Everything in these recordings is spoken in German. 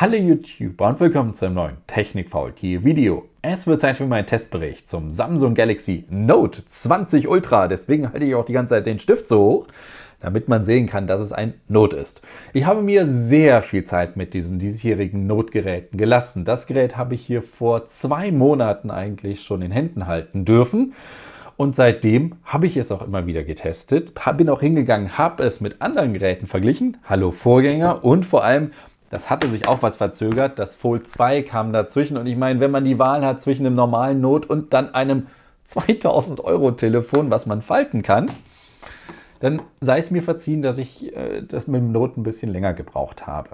Hallo YouTuber und willkommen zu einem neuen Technik-Faultier Video. Es wird Zeit für meinen Testbericht zum Samsung Galaxy Note 20 Ultra. Deswegen halte ich auch die ganze Zeit den Stift so hoch, damit man sehen kann, dass es ein Note ist. Ich habe mir sehr viel Zeit mit diesen diesjährigen Note-Geräten gelassen. Das Gerät habe ich hier vor zwei Monaten eigentlich schon in Händen halten dürfen. Und seitdem habe ich es auch immer wieder getestet, bin auch hingegangen, habe es mit anderen Geräten verglichen, Hallo Vorgänger und vor allem das hatte sich auch was verzögert. Das Fold 2 kam dazwischen. Und ich meine, wenn man die Wahl hat zwischen einem normalen Not und dann einem 2000 Euro Telefon, was man falten kann, dann sei es mir verziehen, dass ich äh, das mit dem Not ein bisschen länger gebraucht habe.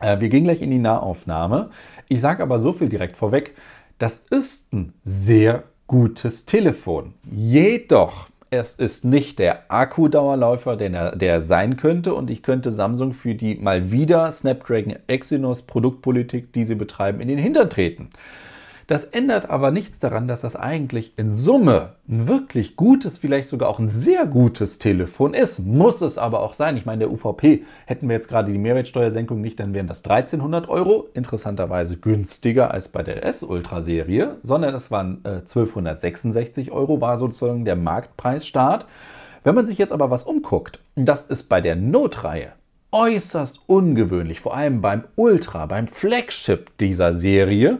Äh, wir gehen gleich in die Nahaufnahme. Ich sage aber so viel direkt vorweg. Das ist ein sehr gutes Telefon. Jedoch es ist nicht der Akkudauerläufer, den er, der sein könnte. Und ich könnte Samsung für die mal wieder Snapdragon Exynos Produktpolitik, die sie betreiben, in den Hintern treten. Das ändert aber nichts daran, dass das eigentlich in Summe ein wirklich gutes, vielleicht sogar auch ein sehr gutes Telefon ist. Muss es aber auch sein. Ich meine, der UVP hätten wir jetzt gerade die Mehrwertsteuersenkung nicht, dann wären das 1300 Euro. Interessanterweise günstiger als bei der S-Ultra-Serie, sondern es waren äh, 1266 Euro, war sozusagen der Marktpreisstart. Wenn man sich jetzt aber was umguckt, das ist bei der Notreihe äußerst ungewöhnlich, vor allem beim Ultra, beim Flagship dieser Serie,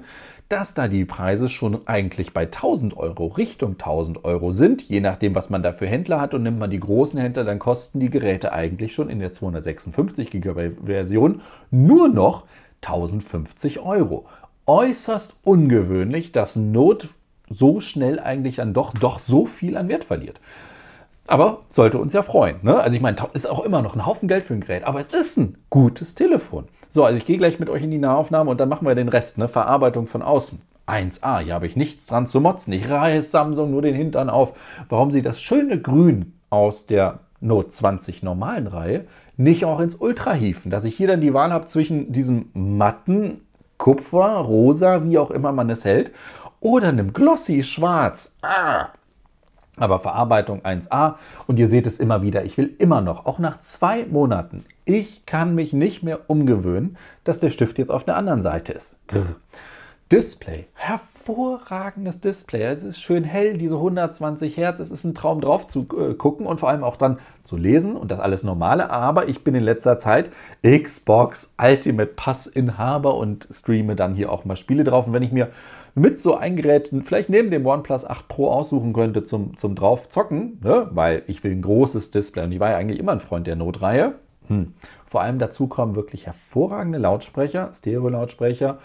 dass da die Preise schon eigentlich bei 1000 Euro, Richtung 1000 Euro sind, je nachdem, was man da für Händler hat. Und nimmt man die großen Händler, dann kosten die Geräte eigentlich schon in der 256 GB Version nur noch 1050 Euro. Äußerst ungewöhnlich, dass Note so schnell eigentlich dann doch, doch so viel an Wert verliert. Aber sollte uns ja freuen. Ne? Also ich meine, ist auch immer noch ein Haufen Geld für ein Gerät, aber es ist ein gutes Telefon. So, also ich gehe gleich mit euch in die Nahaufnahme und dann machen wir den Rest, ne? Verarbeitung von außen. 1A, hier habe ich nichts dran zu motzen. Ich reiße Samsung nur den Hintern auf, warum sie das schöne Grün aus der Note 20 normalen Reihe nicht auch ins Ultra hieven, dass ich hier dann die Wahl habe zwischen diesem matten Kupfer, rosa, wie auch immer man es hält, oder einem glossy schwarz. Ah, aber Verarbeitung 1a und ihr seht es immer wieder, ich will immer noch, auch nach zwei Monaten, ich kann mich nicht mehr umgewöhnen, dass der Stift jetzt auf der anderen Seite ist. Grr. Display, hervorragendes Display. Es ist schön hell, diese 120 Hertz. Es ist ein Traum drauf zu äh, gucken und vor allem auch dann zu lesen und das alles Normale. Aber ich bin in letzter Zeit Xbox Ultimate Pass-Inhaber und streame dann hier auch mal Spiele drauf. Und wenn ich mir mit so einem Gerät vielleicht neben dem OnePlus 8 Pro aussuchen könnte zum, zum drauf ne? weil ich will ein großes Display und ich war ja eigentlich immer ein Freund der Notreihe. Hm. Vor allem dazu kommen wirklich hervorragende Lautsprecher, Stereo-Lautsprecher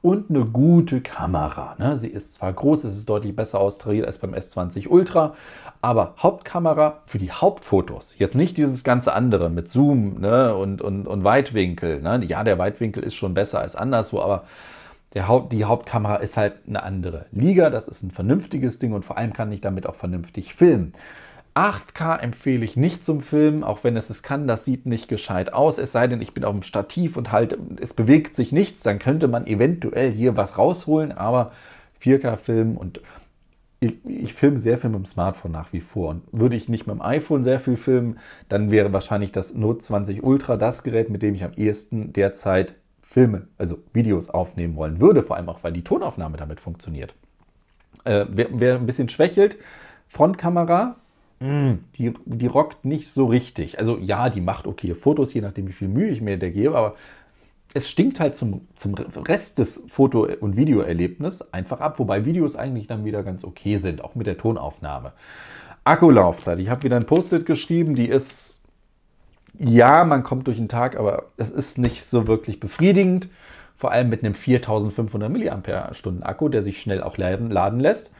und eine gute Kamera. Ne? Sie ist zwar groß, es ist deutlich besser austariert als beim S20 Ultra, aber Hauptkamera für die Hauptfotos. Jetzt nicht dieses ganze andere mit Zoom ne? und, und, und Weitwinkel. Ne? Ja, der Weitwinkel ist schon besser als anderswo, aber Haupt, die Hauptkamera ist halt eine andere. Liga, das ist ein vernünftiges Ding und vor allem kann ich damit auch vernünftig filmen. 8K empfehle ich nicht zum Filmen, auch wenn es es kann, das sieht nicht gescheit aus. Es sei denn, ich bin auf dem Stativ und halt, es bewegt sich nichts, dann könnte man eventuell hier was rausholen, aber 4K filmen und ich, ich, filme sehr viel mit dem Smartphone nach wie vor. Und würde ich nicht mit dem iPhone sehr viel filmen, dann wäre wahrscheinlich das Note 20 Ultra das Gerät, mit dem ich am ehesten derzeit Filme, also Videos aufnehmen wollen würde, vor allem auch, weil die Tonaufnahme damit funktioniert. Äh, wer, wer, ein bisschen schwächelt, Frontkamera, mh, mm. die, die rockt nicht so richtig. Also ja, die macht okay Fotos, je nachdem, wie viel Mühe ich mir da gebe, aber es stinkt halt zum, zum Rest des Foto- und Videoerlebnisses einfach ab, wobei Videos eigentlich dann wieder ganz okay sind, auch mit der Tonaufnahme. Akkulaufzeit. Ich habe wieder ein Post-it geschrieben, die ist ja, man kommt durch den Tag, aber es ist nicht so wirklich befriedigend. Vor allem mit einem 4500 mAh Akku, der sich schnell auch laden, laden lässt.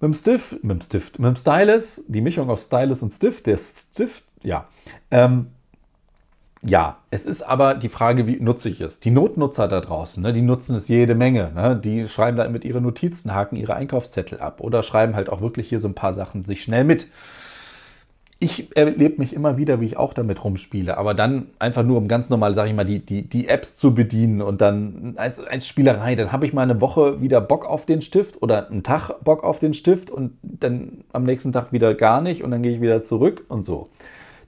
Mit dem Stift, mit dem Stift, mit dem Stylus, die Mischung aus Stylus und Stift, der Stift, ja. Ähm, ja, es ist aber die Frage, wie nutze ich es? Die Notnutzer da draußen, ne, die nutzen es jede Menge. Ne? Die schreiben da mit ihren Notizen, haken ihre Einkaufszettel ab oder schreiben halt auch wirklich hier so ein paar Sachen sich schnell mit ich erlebe mich immer wieder, wie ich auch damit rumspiele, aber dann einfach nur, um ganz normal, sag ich mal, die, die, die Apps zu bedienen und dann als, als Spielerei, dann habe ich mal eine Woche wieder Bock auf den Stift oder einen Tag Bock auf den Stift und dann am nächsten Tag wieder gar nicht und dann gehe ich wieder zurück und so.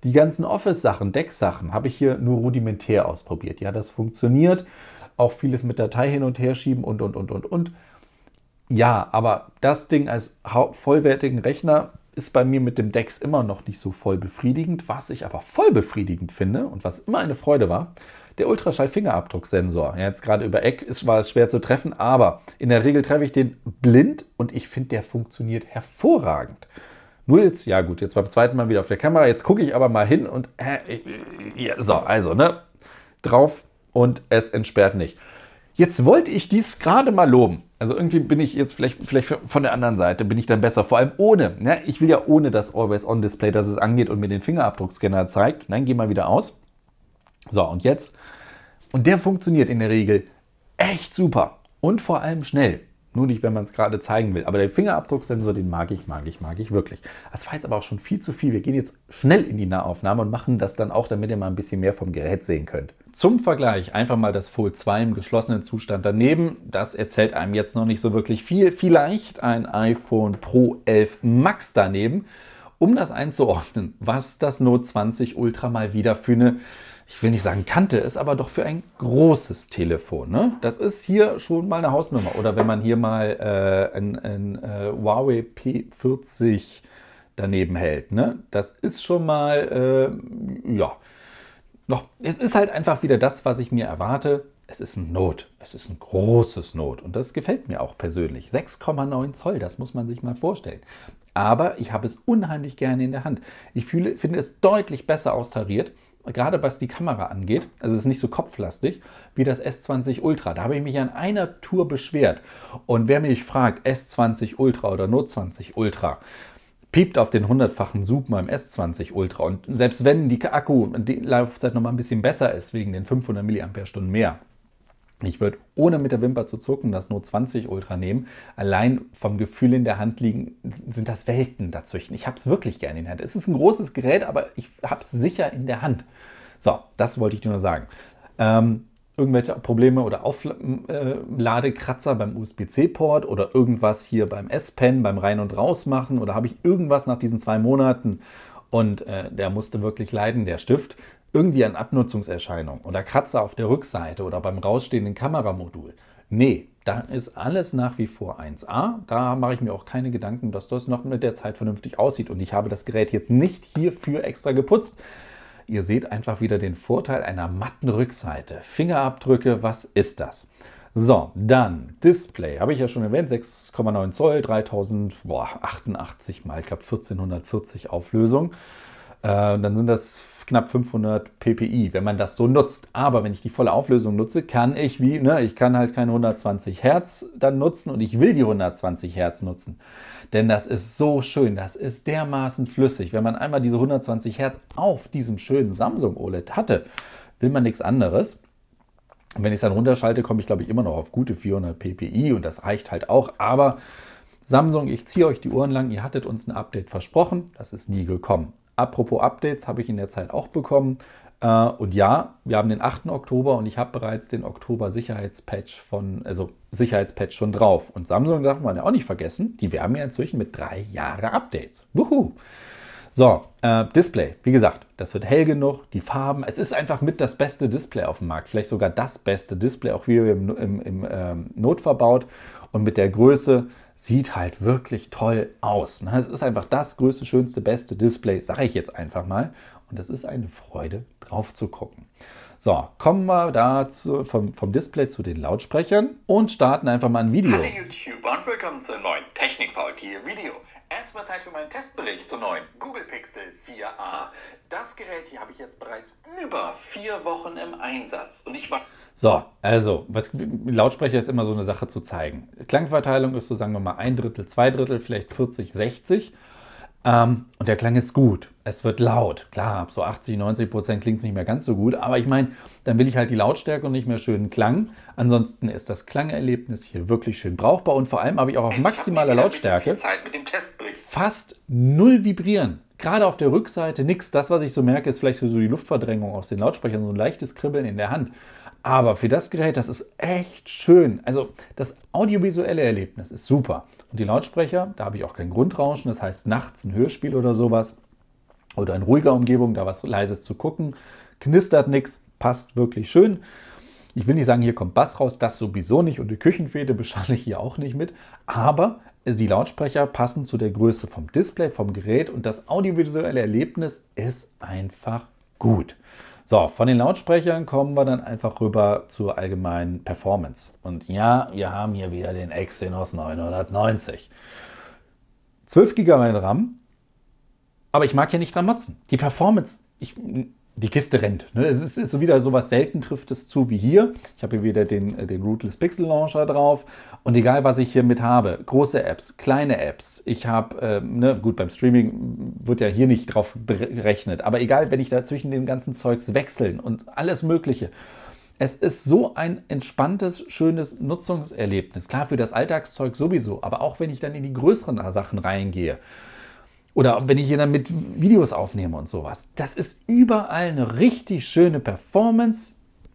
Die ganzen Office-Sachen, Deck-Sachen habe ich hier nur rudimentär ausprobiert. Ja, das funktioniert. Auch vieles mit Datei hin und her schieben und, und, und, und, und. Ja, aber das Ding als vollwertigen Rechner ist bei mir mit dem Dex immer noch nicht so voll befriedigend. Was ich aber voll befriedigend finde und was immer eine Freude war, der Ultraschall-Fingerabdrucksensor. Ja, jetzt gerade über Eck ist, war es schwer zu treffen, aber in der Regel treffe ich den blind und ich finde, der funktioniert hervorragend. Nur jetzt, ja gut, jetzt beim zweiten Mal wieder auf der Kamera. Jetzt gucke ich aber mal hin und äh, ja, so, also, ne? Drauf und es entsperrt nicht. Jetzt wollte ich dies gerade mal loben. Also irgendwie bin ich jetzt vielleicht, vielleicht von der anderen Seite bin ich dann besser. Vor allem ohne. Ne? Ich will ja ohne das Always-On-Display, dass es angeht und mir den Fingerabdruckscanner zeigt. Nein, geh mal wieder aus. So, und jetzt. Und der funktioniert in der Regel echt super und vor allem schnell. Nur nicht, wenn man es gerade zeigen will. Aber den Fingerabdrucksensor, den mag ich, mag ich, mag ich wirklich. Das war jetzt aber auch schon viel zu viel. Wir gehen jetzt schnell in die Nahaufnahme und machen das dann auch, damit ihr mal ein bisschen mehr vom Gerät sehen könnt. Zum Vergleich einfach mal das Fold 2 im geschlossenen Zustand daneben. Das erzählt einem jetzt noch nicht so wirklich viel. Vielleicht ein iPhone Pro 11 Max daneben. Um das einzuordnen, was das Note 20 Ultra mal wieder für eine ich will nicht sagen kannte, ist aber doch für ein großes Telefon. Ne? Das ist hier schon mal eine Hausnummer. Oder wenn man hier mal äh, ein, ein äh, Huawei P40 daneben hält. Ne? Das ist schon mal, äh, ja, noch, es ist halt einfach wieder das, was ich mir erwarte. Es ist ein Not. Es ist ein großes Not. Und das gefällt mir auch persönlich. 6,9 Zoll, das muss man sich mal vorstellen. Aber ich habe es unheimlich gerne in der Hand. Ich fühle, finde es deutlich besser austariert gerade was die Kamera angeht, also es ist nicht so kopflastig wie das S20 Ultra. Da habe ich mich an einer Tour beschwert. Und wer mich fragt, S20 Ultra oder Note 20 Ultra, piept auf den hundertfachen Zoom beim S20 Ultra. Und selbst wenn die Akku, die Laufzeit noch mal ein bisschen besser ist, wegen den 500 mAh mehr, ich würde ohne mit der Wimper zu zucken das Note 20 Ultra nehmen. Allein vom Gefühl in der Hand liegen sind das Welten dazwischen. Ich habe es wirklich gerne in der Hand. Es ist ein großes Gerät, aber ich habe es sicher in der Hand. So, das wollte ich dir nur sagen. Ähm, irgendwelche Probleme oder Aufladekratzer äh, beim USB-C-Port oder irgendwas hier beim S-Pen, beim Rein- und Rausmachen oder habe ich irgendwas nach diesen zwei Monaten und äh, der musste wirklich leiden, der Stift irgendwie an Abnutzungserscheinung oder Kratzer auf der Rückseite oder beim rausstehenden Kameramodul. Nee, da ist alles nach wie vor 1A. Da mache ich mir auch keine Gedanken, dass das noch mit der Zeit vernünftig aussieht. Und ich habe das Gerät jetzt nicht hierfür extra geputzt. Ihr seht einfach wieder den Vorteil einer matten Rückseite. Fingerabdrücke, was ist das? So, dann Display, habe ich ja schon erwähnt, 6,9 Zoll, 3088 mal, ich glaube 1440 Auflösung. Äh, dann sind das knapp 500 ppi, wenn man das so nutzt. Aber wenn ich die volle Auflösung nutze, kann ich wie, ne, ich kann halt keine 120 Hertz dann nutzen und ich will die 120 Hertz nutzen. Denn das ist so schön, das ist dermaßen flüssig. Wenn man einmal diese 120 Hertz auf diesem schönen Samsung OLED hatte, will man nichts anderes. Und wenn ich es dann runterschalte, komme ich, glaube ich, immer noch auf gute 400 ppi und das reicht halt auch. Aber Samsung, ich ziehe euch die Ohren lang, ihr hattet uns ein Update versprochen, das ist nie gekommen. Apropos Updates habe ich in der Zeit auch bekommen. Äh, und ja, wir haben den 8. Oktober und ich habe bereits den Oktober Sicherheitspatch von, also Sicherheitspatch schon drauf. Und Samsung darf man ja auch nicht vergessen, die werben ja inzwischen mit drei Jahre Updates. Wuhu! So, äh, Display, wie gesagt, das wird hell genug, die Farben, es ist einfach mit das beste Display auf dem Markt, vielleicht sogar das beste Display, auch wie im, im, im ähm, Not verbaut und mit der Größe sieht halt wirklich toll aus. Ne? Es ist einfach das größte, schönste, beste Display, sage ich jetzt einfach mal. Und es ist eine Freude, drauf zu gucken. So, kommen wir da vom, vom, Display zu den Lautsprechern und starten einfach mal ein Video. Hallo YouTuber und willkommen zu einem neuen technik vt Video. Erstmal Zeit für meinen Testbericht zur neuen Google Pixel 4a. Das Gerät hier habe ich jetzt bereits über vier Wochen im Einsatz. Und ich war. So, also, was, Lautsprecher ist immer so eine Sache zu zeigen. Klangverteilung ist so, sagen wir mal, ein Drittel, zwei Drittel, vielleicht 40, 60. Ähm, und der Klang ist gut. Es wird laut. Klar, ab so 80, 90 Prozent klingt es nicht mehr ganz so gut. Aber ich meine, dann will ich halt die Lautstärke und nicht mehr schönen Klang. Ansonsten ist das Klangerlebnis hier wirklich schön brauchbar. Und vor allem habe ich auch auf maximaler Lautstärke fast null vibrieren. Gerade auf der Rückseite nichts. Das, was ich so merke, ist vielleicht so die Luftverdrängung aus den Lautsprechern. So ein leichtes Kribbeln in der Hand. Aber für das Gerät, das ist echt schön. Also das audiovisuelle Erlebnis ist super. Und die Lautsprecher, da habe ich auch kein Grundrauschen. Das heißt, nachts ein Hörspiel oder sowas oder in ruhiger Umgebung, da was Leises zu gucken, knistert nichts, passt wirklich schön. Ich will nicht sagen, hier kommt Bass raus, das sowieso nicht und die Küchenfäde beschalle ich hier auch nicht mit. Aber die Lautsprecher passen zu der Größe vom Display, vom Gerät und das audiovisuelle Erlebnis ist einfach gut. So, von den Lautsprechern kommen wir dann einfach rüber zur allgemeinen Performance. Und ja, wir haben hier wieder den Exynos 990. 12 GB RAM, aber ich mag hier nicht dran motzen. Die Performance, ich, die Kiste rennt. Ne? Es ist, ist wieder sowas selten trifft es zu wie hier. Ich habe hier wieder den, äh, den Rootless Pixel Launcher drauf. Und egal, was ich hier mit habe, große Apps, kleine Apps, ich habe, ähm, ne, gut, beim Streaming wird ja hier nicht drauf berechnet, aber egal, wenn ich da zwischen dem ganzen Zeugs wechseln und alles Mögliche. Es ist so ein entspanntes, schönes Nutzungserlebnis. Klar, für das Alltagszeug sowieso, aber auch wenn ich dann in die größeren Sachen reingehe. Oder wenn ich hier dann mit Videos aufnehme und sowas. Das ist überall eine richtig schöne Performance.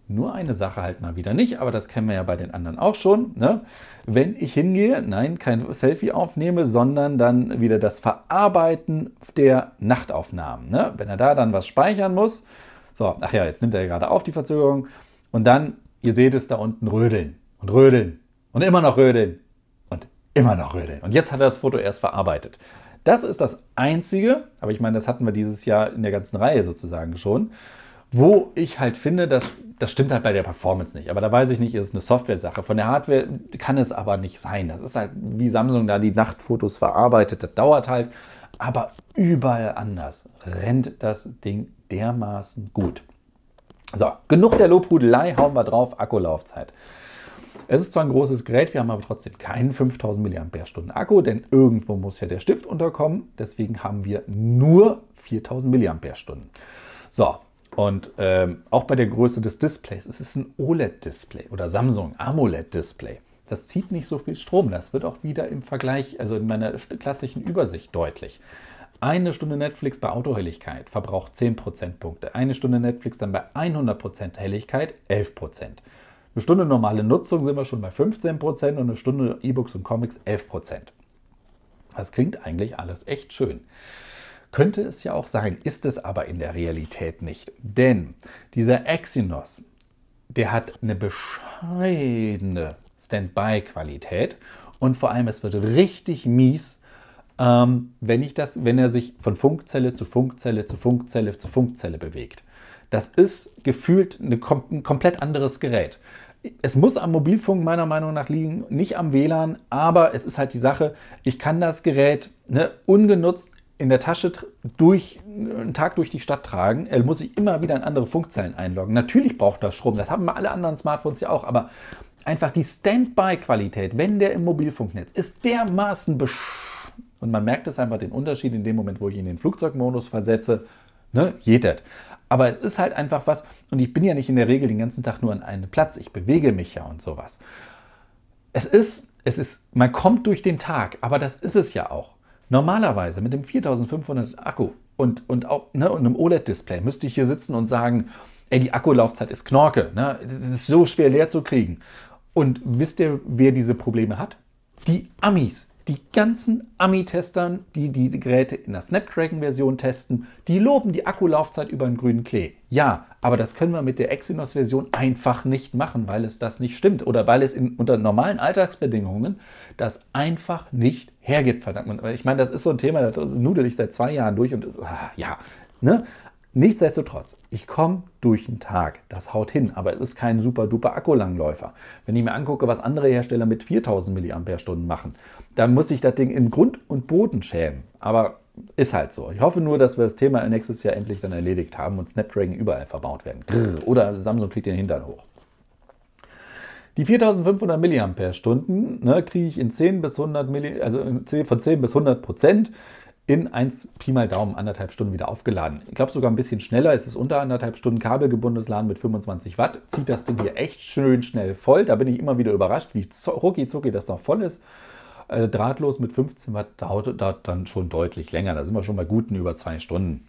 Nur eine Sache halt mal wieder nicht, aber das kennen wir ja bei den anderen auch schon. Ne? Wenn ich hingehe, nein, kein Selfie aufnehme, sondern dann wieder das Verarbeiten der Nachtaufnahmen. Ne? Wenn er da dann was speichern muss, so, ach ja, jetzt nimmt er ja gerade auf die Verzögerung und dann, ihr seht es da unten, rödeln und rödeln und immer noch rödeln und immer noch rödeln. Und jetzt hat er das Foto erst verarbeitet. Das ist das Einzige, aber ich meine, das hatten wir dieses Jahr in der ganzen Reihe sozusagen schon, wo ich halt finde, dass, das stimmt halt bei der Performance nicht. Aber da weiß ich nicht, ist es eine Software-Sache. Von der Hardware kann es aber nicht sein. Das ist halt, wie Samsung da die Nachtfotos verarbeitet, das dauert halt. Aber überall anders rennt das Ding dermaßen gut. So, genug der Lobhudelei, hauen wir drauf, Akkulaufzeit. Es ist zwar ein großes Gerät, wir haben aber trotzdem keinen 5000 mAh Akku, denn irgendwo muss ja der Stift unterkommen. Deswegen haben wir nur 4000 mAh. So, und ähm, auch bei der Größe des Displays, es ist ein OLED-Display oder Samsung AMOLED-Display. Das zieht nicht so viel Strom. Das wird auch wieder im Vergleich, also in meiner klassischen Übersicht deutlich. Eine Stunde Netflix bei Autohelligkeit verbraucht 10 Prozentpunkte. Eine Stunde Netflix dann bei 100% Helligkeit 11 Prozent. Eine Stunde normale Nutzung sind wir schon bei 15% und eine Stunde E-Books und Comics 11%. Das klingt eigentlich alles echt schön. Könnte es ja auch sein, ist es aber in der Realität nicht. Denn dieser Exynos, der hat eine bescheidene Standby-Qualität und vor allem, es wird richtig mies, ähm, wenn, ich das, wenn er sich von Funkzelle zu Funkzelle zu Funkzelle zu Funkzelle bewegt. Das ist gefühlt eine, ein komplett anderes Gerät. Es muss am Mobilfunk meiner Meinung nach liegen, nicht am WLAN, aber es ist halt die Sache, ich kann das Gerät ne, ungenutzt in der Tasche durch einen Tag durch die Stadt tragen, muss ich immer wieder in andere Funkzellen einloggen. Natürlich braucht das Strom, das haben alle anderen Smartphones ja auch, aber einfach die Standby-Qualität, wenn der im Mobilfunknetz ist, dermaßen besch und man merkt es einfach den Unterschied in dem Moment, wo ich ihn in den Flugzeugmodus versetze, ne, jetet. Aber es ist halt einfach was und ich bin ja nicht in der Regel den ganzen Tag nur an einem Platz, ich bewege mich ja und sowas. Es ist, es ist, man kommt durch den Tag, aber das ist es ja auch. Normalerweise mit dem 4500 Akku und, und auch ne, und einem OLED-Display müsste ich hier sitzen und sagen, ey, die Akkulaufzeit ist Knorke, ne? das ist so schwer leer zu kriegen. Und wisst ihr, wer diese Probleme hat? Die Amis die ganzen Ami-Testern, die die Geräte in der Snapdragon-Version testen, die loben die Akkulaufzeit über einen grünen Klee. Ja, aber das können wir mit der Exynos-Version einfach nicht machen, weil es das nicht stimmt oder weil es in, unter normalen Alltagsbedingungen das einfach nicht hergibt, verdammt. Ich meine, das ist so ein Thema, das nudel ich seit zwei Jahren durch und das, ah, ja, ne? Nichtsdestotrotz, ich komme durch den Tag, das haut hin, aber es ist kein super duper Akkulangläufer. Wenn ich mir angucke, was andere Hersteller mit 4000 mAh machen, dann muss ich das Ding in Grund und Boden schämen. Aber ist halt so. Ich hoffe nur, dass wir das Thema nächstes Jahr endlich dann erledigt haben und Snapdragon überall verbaut werden. Oder Samsung kriegt den Hintern hoch. Die 4500 mAh ne, kriege ich in 10 bis 100 Milli, also von 10 bis 100 Prozent in 1 Pi mal Daumen anderthalb Stunden wieder aufgeladen. Ich glaube sogar ein bisschen schneller. Es ist unter anderthalb Stunden kabelgebundenes Laden mit 25 Watt. Zieht das Ding hier echt schön schnell voll. Da bin ich immer wieder überrascht, wie rucki zucki das noch voll ist. Äh, drahtlos mit 15 Watt dauert, dauert dann schon deutlich länger. Da sind wir schon bei guten über zwei Stunden.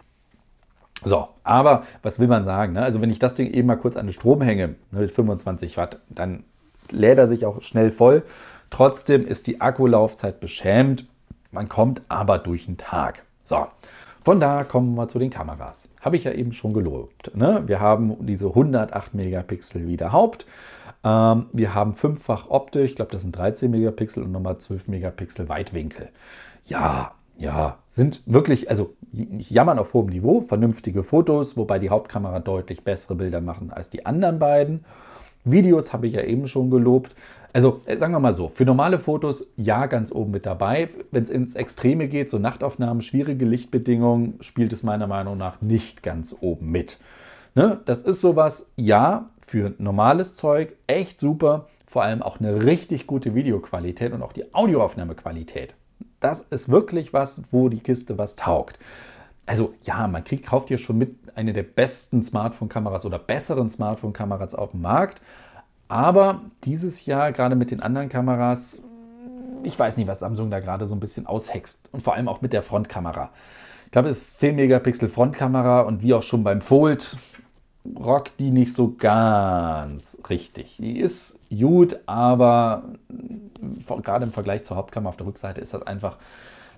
So, aber was will man sagen? Ne? Also wenn ich das Ding eben mal kurz an den Strom hänge ne, mit 25 Watt, dann lädt er sich auch schnell voll. Trotzdem ist die Akkulaufzeit beschämt man kommt aber durch den Tag. So, von da kommen wir zu den Kameras. Habe ich ja eben schon gelobt. Ne? Wir haben diese 108 Megapixel wieder Haupt. Ähm, wir haben fünffach Optik. Ich glaube, das sind 13 Megapixel und nochmal 12 Megapixel Weitwinkel. Ja, ja, sind wirklich, also jammern auf hohem Niveau, vernünftige Fotos, wobei die Hauptkamera deutlich bessere Bilder machen als die anderen beiden. Videos habe ich ja eben schon gelobt. Also äh, sagen wir mal so, für normale Fotos ja ganz oben mit dabei. Wenn es ins Extreme geht, so Nachtaufnahmen, schwierige Lichtbedingungen, spielt es meiner Meinung nach nicht ganz oben mit. Ne? Das ist sowas, ja, für normales Zeug echt super. Vor allem auch eine richtig gute Videoqualität und auch die Audioaufnahmequalität. Das ist wirklich was, wo die Kiste was taugt. Also ja, man kriegt, kauft hier schon mit eine der besten Smartphone-Kameras oder besseren Smartphone-Kameras auf dem Markt. Aber dieses Jahr, gerade mit den anderen Kameras, ich weiß nicht, was Samsung da gerade so ein bisschen aushext. Und vor allem auch mit der Frontkamera. Ich glaube, es ist 10 Megapixel Frontkamera und wie auch schon beim Fold rockt die nicht so ganz richtig. Die ist gut, aber gerade im Vergleich zur Hauptkamera auf der Rückseite ist das einfach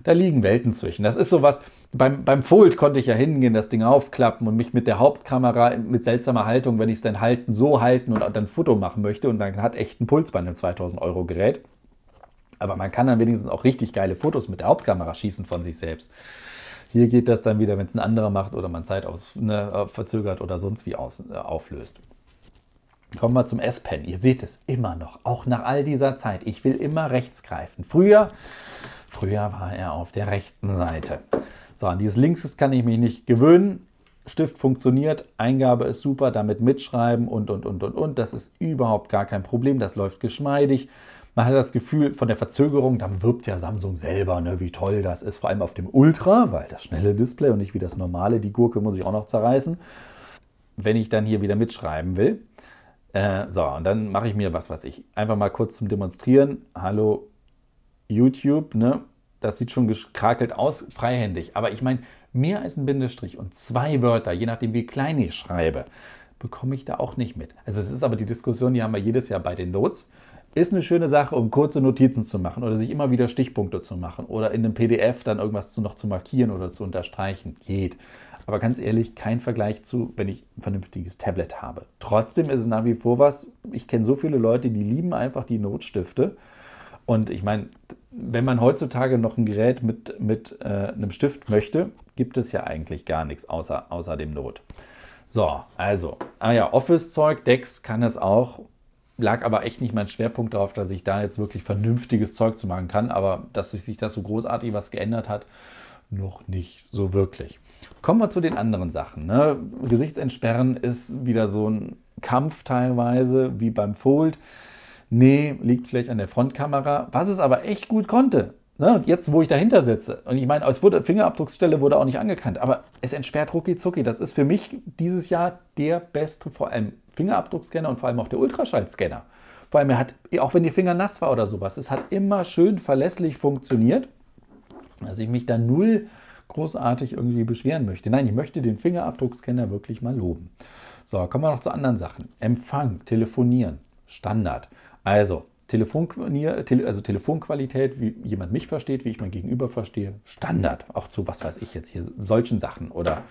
da liegen Welten zwischen. Das ist sowas, beim, beim Fold konnte ich ja hingehen, das Ding aufklappen und mich mit der Hauptkamera mit seltsamer Haltung, wenn ich es dann halten, so halten und dann ein Foto machen möchte und dann hat echt einen Puls bei einem 2000 Euro Gerät. Aber man kann dann wenigstens auch richtig geile Fotos mit der Hauptkamera schießen von sich selbst. Hier geht das dann wieder, wenn es ein anderer macht oder man Zeit aus, ne, äh, verzögert oder sonst wie aus, äh, auflöst. Kommen wir zum S-Pen. Ihr seht es immer noch, auch nach all dieser Zeit. Ich will immer rechts greifen. Früher, früher war er auf der rechten Seite. So, an dieses Linkses kann ich mich nicht gewöhnen. Stift funktioniert, Eingabe ist super, damit mitschreiben und, und, und, und, und. Das ist überhaupt gar kein Problem, das läuft geschmeidig. Man hat das Gefühl von der Verzögerung, dann wirbt ja Samsung selber, ne, wie toll das ist. Vor allem auf dem Ultra, weil das schnelle Display und nicht wie das normale, die Gurke muss ich auch noch zerreißen, wenn ich dann hier wieder mitschreiben will. Äh, so, und dann mache ich mir was, was ich. Einfach mal kurz zum Demonstrieren. Hallo YouTube, ne? Das sieht schon gekrakelt aus, freihändig. Aber ich meine, mehr als ein Bindestrich und zwei Wörter, je nachdem wie klein ich schreibe, bekomme ich da auch nicht mit. Also es ist aber die Diskussion, die haben wir jedes Jahr bei den Notes. Ist eine schöne Sache, um kurze Notizen zu machen oder sich immer wieder Stichpunkte zu machen oder in einem PDF dann irgendwas zu, noch zu markieren oder zu unterstreichen. Geht. Aber ganz ehrlich, kein Vergleich zu, wenn ich ein vernünftiges Tablet habe. Trotzdem ist es nach wie vor was, ich kenne so viele Leute, die lieben einfach die Notstifte. Und ich meine, wenn man heutzutage noch ein Gerät mit, mit äh, einem Stift möchte, gibt es ja eigentlich gar nichts außer, außer dem Not. So, also, ah ja, Office-Zeug, Dex kann es auch. Lag aber echt nicht mein Schwerpunkt darauf, dass ich da jetzt wirklich vernünftiges Zeug zu machen kann, aber dass sich das so großartig was geändert hat, noch nicht so wirklich. Kommen wir zu den anderen Sachen. Ne? Gesichtsentsperren ist wieder so ein Kampf teilweise, wie beim Fold. Nee, liegt vielleicht an der Frontkamera. Was es aber echt gut konnte. Ne? Und jetzt, wo ich dahinter sitze. Und ich meine, als Fingerabdrucksstelle wurde auch nicht angekannt, Aber es entsperrt rucki zucki. Das ist für mich dieses Jahr der beste, vor allem Fingerabdruckscanner und vor allem auch der Ultraschallscanner. Vor allem, er hat, auch wenn die Finger nass war oder sowas, es hat immer schön verlässlich funktioniert dass ich mich da null großartig irgendwie beschweren möchte. Nein, ich möchte den Fingerabdruckscanner wirklich mal loben. So, kommen wir noch zu anderen Sachen. Empfang, Telefonieren, Standard. Also, also Telefonqualität, wie jemand mich versteht, wie ich mein Gegenüber verstehe, Standard. Auch zu, was weiß ich jetzt hier, solchen Sachen oder,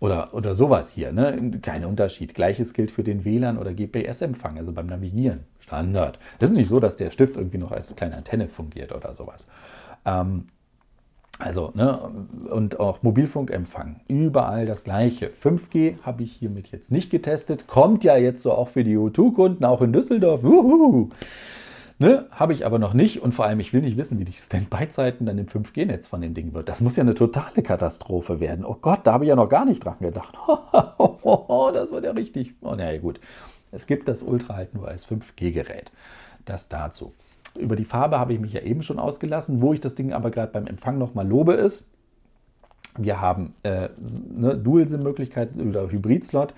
oder, oder sowas hier. Ne? Kein Unterschied. Gleiches gilt für den WLAN- oder GPS-Empfang, also beim Navigieren, Standard. Das ist nicht so, dass der Stift irgendwie noch als kleine Antenne fungiert oder sowas. Ähm, also, ne, und auch Mobilfunkempfang, überall das Gleiche. 5G habe ich hiermit jetzt nicht getestet, kommt ja jetzt so auch für die u 2 kunden auch in Düsseldorf. Uhuhu. Ne, habe ich aber noch nicht und vor allem, ich will nicht wissen, wie die Standby-Zeiten dann im 5G-Netz von dem Ding wird. Das muss ja eine totale Katastrophe werden. Oh Gott, da habe ich ja noch gar nicht dran gedacht. das wird ja richtig. Oh, naja, gut. Es gibt das Ultra halt nur als 5G-Gerät. Das dazu. Über die Farbe habe ich mich ja eben schon ausgelassen. Wo ich das Ding aber gerade beim Empfang nochmal lobe ist, wir haben äh, eine Dual-SIM-Möglichkeit oder Hybrid-Slot.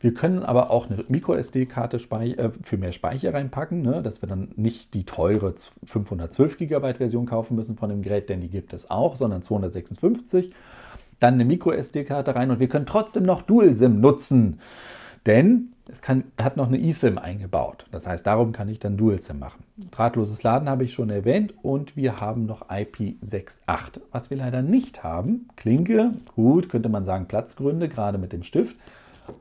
Wir können aber auch eine Micro-SD-Karte äh, für mehr Speicher reinpacken, ne? dass wir dann nicht die teure 512 GB Version kaufen müssen von dem Gerät, denn die gibt es auch, sondern 256. Dann eine Micro-SD-Karte rein und wir können trotzdem noch Dual-SIM nutzen. Denn es kann, hat noch eine eSIM eingebaut. Das heißt, darum kann ich dann Dual-SIM machen. Drahtloses Laden habe ich schon erwähnt und wir haben noch IP68. Was wir leider nicht haben, Klinke, gut, könnte man sagen Platzgründe, gerade mit dem Stift.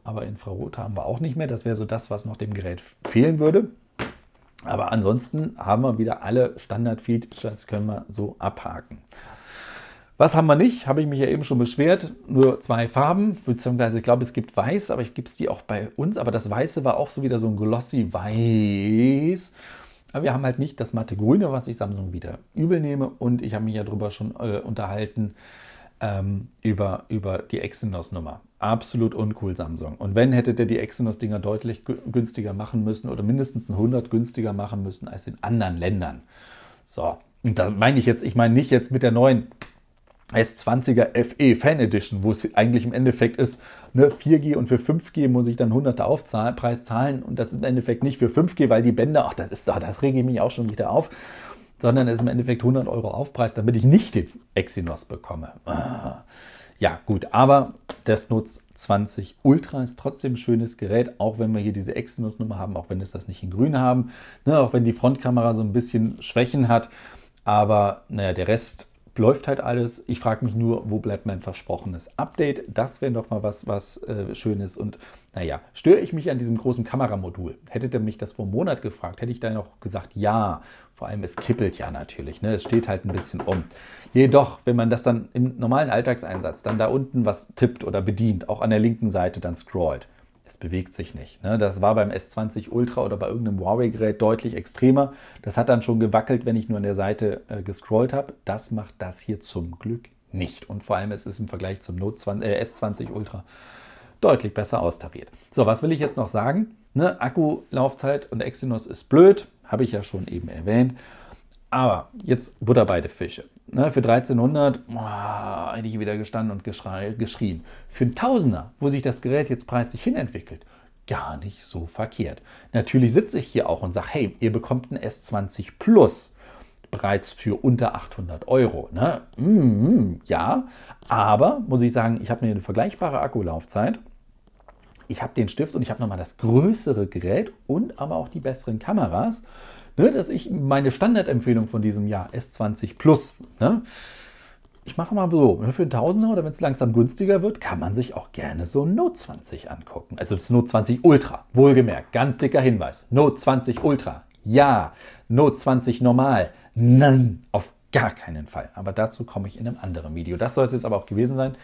Aber Infrarot haben wir auch nicht mehr. Das wäre so das, was noch dem Gerät fehlen würde. Aber ansonsten haben wir wieder alle Standard-Features, können wir so abhaken. Was haben wir nicht? Habe ich mich ja eben schon beschwert. Nur zwei Farben, beziehungsweise ich glaube, es gibt Weiß, aber ich gibt es die auch bei uns. Aber das Weiße war auch so wieder so ein glossy Weiß. Aber wir haben halt nicht das matte Grüne, was ich Samsung wieder übel nehme. Und ich habe mich ja darüber schon äh, unterhalten ähm, über, über die Exynos-Nummer. Absolut uncool Samsung. Und wenn, hättet ihr die Exynos-Dinger deutlich günstiger machen müssen oder mindestens 100 günstiger machen müssen als in anderen Ländern. So, und da meine ich jetzt, ich meine nicht jetzt mit der neuen S20er FE Fan Edition, wo es eigentlich im Endeffekt ist, ne, 4G und für 5G muss ich dann hunderte Aufpreis zahlen und das im Endeffekt nicht für 5G, weil die Bänder, ach, das ist, ach, das rege ich mich auch schon wieder auf, sondern es ist im Endeffekt 100 Euro Aufpreis, damit ich nicht den Exynos bekomme. Ah. Ja, gut, aber das Nutz 20 Ultra ist trotzdem ein schönes Gerät, auch wenn wir hier diese Exynos-Nummer haben, auch wenn es das nicht in grün haben, ne, auch wenn die Frontkamera so ein bisschen Schwächen hat, aber naja, der Rest läuft halt alles. Ich frage mich nur, wo bleibt mein versprochenes Update? Das wäre doch mal was, was äh, Schönes. Und naja, störe ich mich an diesem großen Kameramodul? Hättet ihr mich das vor einem Monat gefragt, hätte ich da noch gesagt, ja. Vor allem, es kippelt ja natürlich. Ne? Es steht halt ein bisschen um. Jedoch, wenn man das dann im normalen Alltagseinsatz dann da unten was tippt oder bedient, auch an der linken Seite dann scrollt, es bewegt sich nicht. Ne? Das war beim S20 Ultra oder bei irgendeinem Huawei-Gerät deutlich extremer. Das hat dann schon gewackelt, wenn ich nur an der Seite äh, gescrollt habe. Das macht das hier zum Glück nicht. Und vor allem, es ist im Vergleich zum Note 20, äh, S20 Ultra deutlich besser austariert. So, was will ich jetzt noch sagen? Ne? Akkulaufzeit und Exynos ist blöd, habe ich ja schon eben erwähnt. Aber jetzt Butter beide Fische. Ne, für 1300 oh, hätte ich wieder gestanden und geschrien. Für einen Tausender, wo sich das Gerät jetzt preislich hinentwickelt, gar nicht so verkehrt. Natürlich sitze ich hier auch und sage, hey, ihr bekommt ein S20 Plus bereits für unter 800 Euro. Ne? Mm, ja, aber muss ich sagen, ich habe mir eine vergleichbare Akkulaufzeit. Ich habe den Stift und ich habe nochmal das größere Gerät und aber auch die besseren Kameras. Ne, dass ich meine Standardempfehlung von diesem Jahr, S20 Plus, ne, ich mache mal so, ne, für einen Tausender oder wenn es langsam günstiger wird, kann man sich auch gerne so ein Note 20 angucken. Also das Note 20 Ultra, wohlgemerkt, ganz dicker Hinweis. Note 20 Ultra, ja. Note 20 normal, nein, auf gar keinen Fall. Aber dazu komme ich in einem anderen Video. Das soll es jetzt aber auch gewesen sein.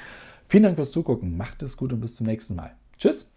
Vielen Dank fürs Zugucken, macht es gut und bis zum nächsten Mal. Tschüss!